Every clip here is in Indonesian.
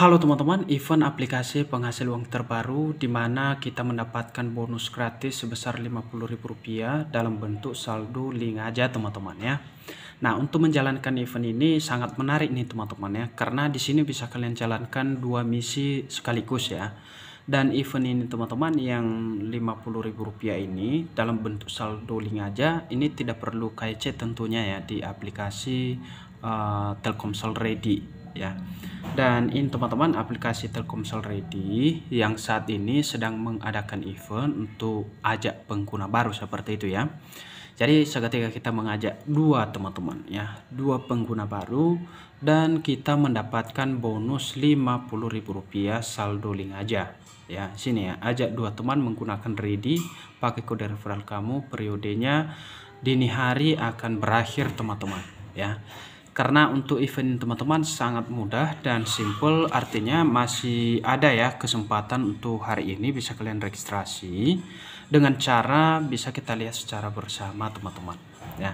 Halo teman-teman, event aplikasi penghasil uang terbaru di mana kita mendapatkan bonus gratis sebesar Rp50.000 dalam bentuk saldo link aja teman-teman ya. Nah, untuk menjalankan event ini sangat menarik nih teman-teman ya karena di sini bisa kalian jalankan dua misi sekaligus ya. Dan event ini teman-teman yang Rp50.000 ini dalam bentuk saldo link aja ini tidak perlu KYC tentunya ya di aplikasi uh, Telkomsel Ready ya. Dan ini teman-teman aplikasi Telkomsel Ready yang saat ini sedang mengadakan event untuk ajak pengguna baru seperti itu ya. Jadi seketika kita mengajak dua teman-teman ya, dua pengguna baru dan kita mendapatkan bonus Rp50.000 saldo link aja ya. Sini ya, ajak dua teman menggunakan Ready pakai kode referral kamu periodenya dini hari akan berakhir teman-teman ya karena untuk event teman-teman sangat mudah dan simple artinya masih ada ya kesempatan untuk hari ini bisa kalian registrasi dengan cara bisa kita lihat secara bersama teman-teman ya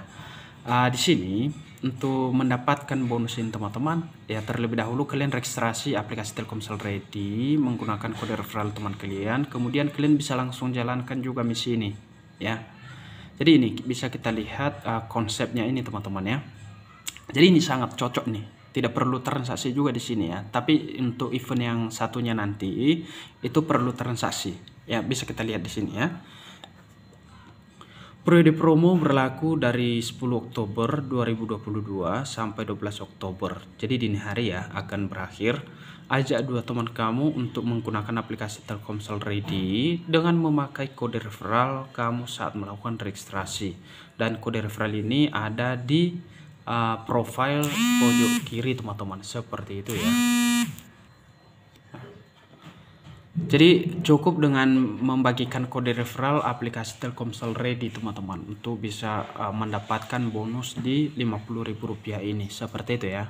uh, di sini untuk mendapatkan bonus ini teman-teman ya terlebih dahulu kalian registrasi aplikasi Telkomsel Ready menggunakan kode referral teman kalian kemudian kalian bisa langsung jalankan juga misi ini ya jadi ini bisa kita lihat uh, konsepnya ini teman-teman ya jadi ini sangat cocok nih. Tidak perlu transaksi juga di sini ya. Tapi untuk event yang satunya nanti itu perlu transaksi. Ya, bisa kita lihat di sini ya. Periode promo berlaku dari 10 Oktober 2022 sampai 12 Oktober. Jadi dini hari ya akan berakhir. Ajak dua teman kamu untuk menggunakan aplikasi Telkomsel Ready dengan memakai kode referral kamu saat melakukan registrasi. Dan kode referral ini ada di uh, eh, profile pojok kiri teman-teman seperti itu ya jadi cukup dengan membagikan kode referral aplikasi Telkomsel Ready teman-teman untuk bisa uh, mendapatkan bonus di Rp50.000 ini seperti itu ya.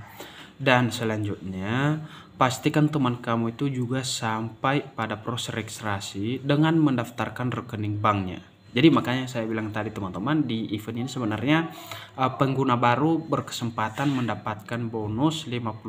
Dan selanjutnya pastikan teman kamu itu juga sampai pada proses registrasi dengan mendaftarkan rekening banknya. Jadi makanya saya bilang tadi teman-teman di event ini sebenarnya uh, pengguna baru berkesempatan mendapatkan bonus 50.000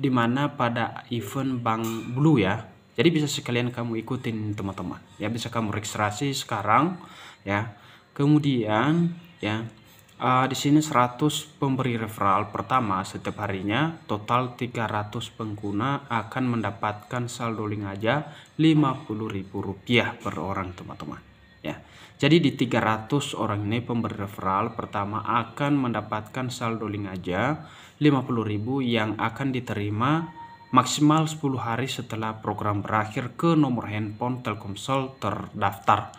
di mana pada event Bank Blue ya. Jadi bisa sekalian kamu ikutin teman-teman. Ya bisa kamu registrasi sekarang ya. Kemudian ya Uh, di sini 100 pemberi referral pertama setiap harinya, total 300 pengguna akan mendapatkan saldo link aja rp rupiah per orang teman-teman ya. Jadi di 300 orang ini pemberi referral pertama akan mendapatkan saldo link aja 50.000 yang akan diterima maksimal 10 hari setelah program berakhir ke nomor handphone Telkomsel terdaftar.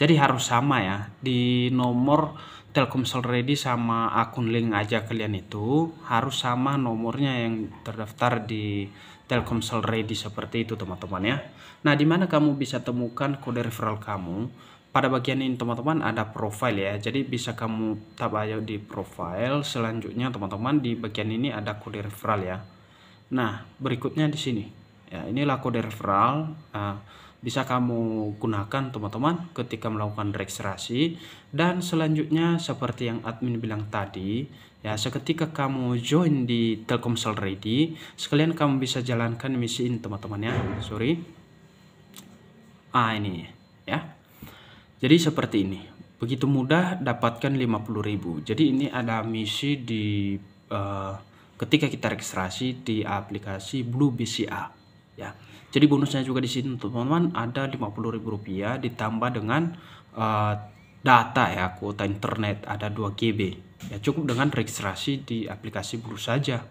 Jadi harus sama ya di nomor Telkomsel Ready sama akun link aja kalian itu harus sama nomornya yang terdaftar di Telkomsel Ready seperti itu teman-teman ya. Nah, di mana kamu bisa temukan kode referral kamu? pada bagian ini teman-teman ada profile ya jadi bisa kamu tab aja di profile selanjutnya teman-teman di bagian ini ada kode referral ya nah berikutnya di sini ya inilah kode referral uh, bisa kamu gunakan teman-teman ketika melakukan registrasi dan selanjutnya seperti yang admin bilang tadi ya seketika kamu join di Telkomsel Ready sekalian kamu bisa jalankan misi ini teman-teman ya sorry ah ini jadi seperti ini. Begitu mudah dapatkan 50.000. Jadi ini ada misi di uh, ketika kita registrasi di aplikasi Blue BCA ya. Jadi bonusnya juga di sini teman-teman ada Rp50.000 ditambah dengan uh, data ya kuota internet ada 2 GB. Ya cukup dengan registrasi di aplikasi Blue saja.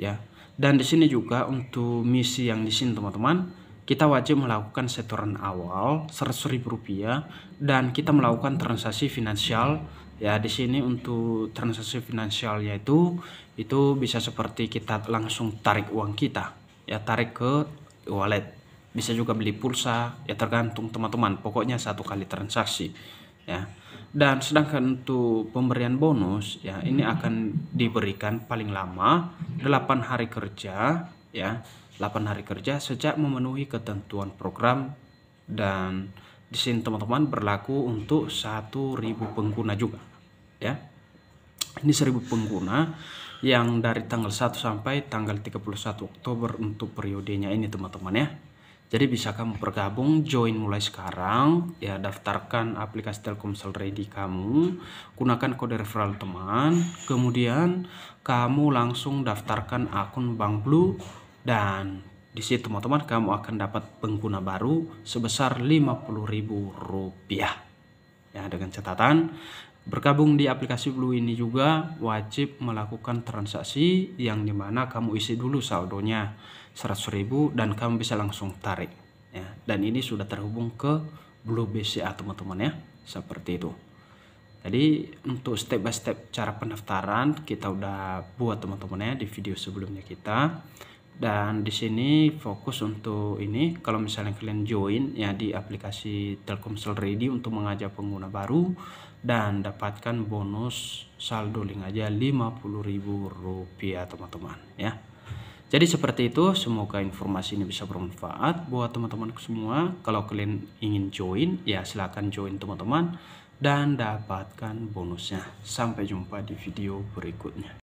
Ya. Dan di sini juga untuk misi yang di sini teman-teman kita wajib melakukan setoran awal seratus ribu rupiah dan kita melakukan transaksi finansial ya di sini untuk transaksi finansial yaitu itu bisa seperti kita langsung tarik uang kita ya tarik ke wallet bisa juga beli pulsa ya tergantung teman-teman pokoknya satu kali transaksi ya dan sedangkan untuk pemberian bonus ya ini akan diberikan paling lama 8 hari kerja ya 8 hari kerja sejak memenuhi ketentuan program dan di sini teman-teman berlaku untuk 1000 pengguna juga ya. Ini 1000 pengguna yang dari tanggal 1 sampai tanggal 31 Oktober untuk periodenya ini teman-teman ya. Jadi bisa kamu bergabung, join mulai sekarang, ya daftarkan aplikasi Telkomsel Ready kamu, gunakan kode referral teman, kemudian kamu langsung daftarkan akun Bank Blue dan di situ teman-teman kamu akan dapat pengguna baru sebesar Rp50.000 ya dengan catatan bergabung di aplikasi Blue ini juga wajib melakukan transaksi yang dimana kamu isi dulu saldonya 100.000 dan kamu bisa langsung tarik ya dan ini sudah terhubung ke Blue BCA teman-teman ya seperti itu jadi untuk step by step cara pendaftaran kita udah buat teman-teman ya di video sebelumnya kita dan di sini fokus untuk ini kalau misalnya kalian join ya di aplikasi Telkomsel Ready untuk mengajak pengguna baru dan dapatkan bonus saldo link aja Rp50.000 teman-teman ya jadi seperti itu semoga informasi ini bisa bermanfaat buat teman-teman semua kalau kalian ingin join ya silahkan join teman-teman dan dapatkan bonusnya sampai jumpa di video berikutnya